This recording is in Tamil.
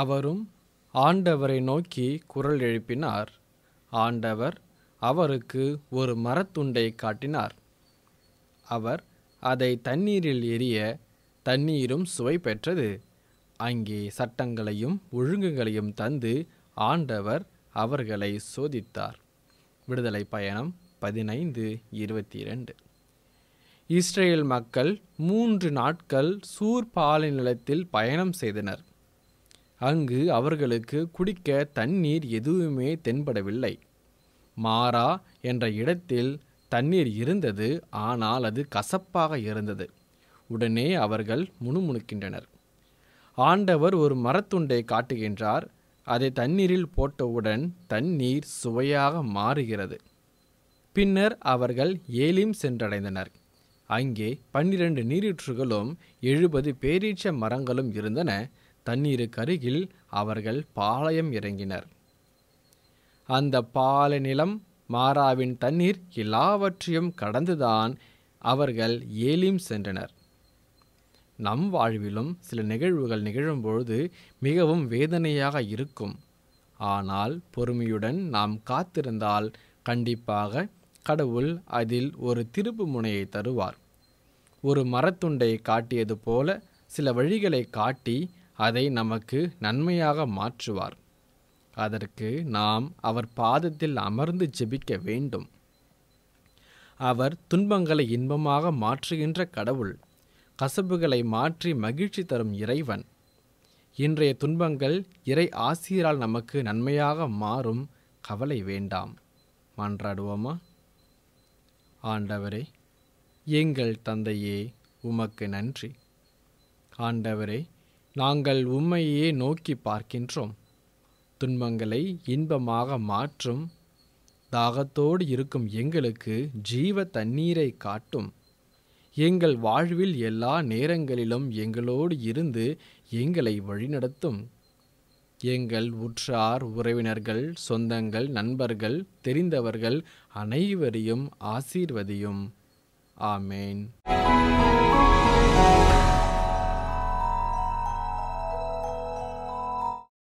அவரும் ஆண்டவரை நோக்கி குரல் எழுப்பினார் ஆண்டவர் அவருக்கு ஒரு மரத்துண்டை காட்டினார் அவர் அதை தண்ணீரில் எரிய தண்ணீரும் சுவை பெற்றது அங்கே சட்டங்களையும் ஒழுங்குகளையும் தந்து ஆண்டவர் அவர்களை சோதித்தார் விடுதலை பயணம் பதினைந்து இருபத்தி இரண்டு இஸ்ரேல் மக்கள் மூன்று நாட்கள் சூர் பாலை நிலத்தில் பயணம் செய்தனர் அங்கு அவர்களுக்கு குடிக்க தண்ணீர் எதுவுமே தென்படவில்லை. மாறா என்ற இடத்தில் தண்ணீர் இருந்தது ஆனால் அது கசப்பாக இருந்தது. உடனே அவர்கள் முணுமுணுக்கின்றனர். ஆண்டவர் ஒரு மரத்துண்டை காட்டுகின்றார் அதை தண்ணீரில் போட்டவுடன் தண்ணீர் சுவையாக மாறுகிறது. பின்னர் அவர்கள் ஏலிம் சென்றடைந்தனர். அங்கே பன்னிரண்டு நீரூற்றுகளும் எழுபது பேரீச்ச மரங்களும் இருந்தன. தண்ணீருக்கு அருகில் அவர்கள் பாளையம் இறங்கினர் அந்த பாலை நிலம் மாறாவின் தண்ணீர் எல்லாவற்றையும் கடந்துதான் அவர்கள் ஏலிம் சென்றனர் நம் வாழ்விலும் சில நிகழ்வுகள் நிகழும்பொழுது மிகவும் வேதனையாக இருக்கும் ஆனால் பொறுமையுடன் நாம் காத்திருந்தால் கண்டிப்பாக கடவுள் அதில் ஒரு திருப்பு முனையை தருவார் ஒரு மரத்துண்டை காட்டியது போல சில வழிகளை காட்டி அதை நமக்கு நன்மையாக மாற்றுவார் அதற்கு நாம் அவர் பாதத்தில் அமர்ந்து ஜெபிக்க வேண்டும் அவர் துன்பங்களை இன்பமாக மாற்றுகின்ற கடவுள் கசப்புகளை மாற்றி மகிழ்ச்சி தரும் இறைவன் இன்றைய துன்பங்கள் இறை ஆசிரியரால் நமக்கு நன்மையாக மாறும் கவலை வேண்டாம் மன்றாடுவோமா ஆண்டவரே எங்கள் தந்தையே உமக்கு நன்றி ஆண்டவரே நாங்கள் உம்மையே நோக்கி பார்க்கின்றோம் துன்பங்களை இன்பமாக மாற்றும் தாகத்தோடு இருக்கும் எங்களுக்கு ஜீவ தண்ணீரை காட்டும் எங்கள் வாழ்வில் எல்லா நேரங்களிலும் எங்களோடு இருந்து எங்களை வழிநடத்தும் எங்கள் உற்றார் உறவினர்கள் சொந்தங்கள் நண்பர்கள் தெரிந்தவர்கள் அனைவரையும் ஆசீர்வதியும் ஆமேன்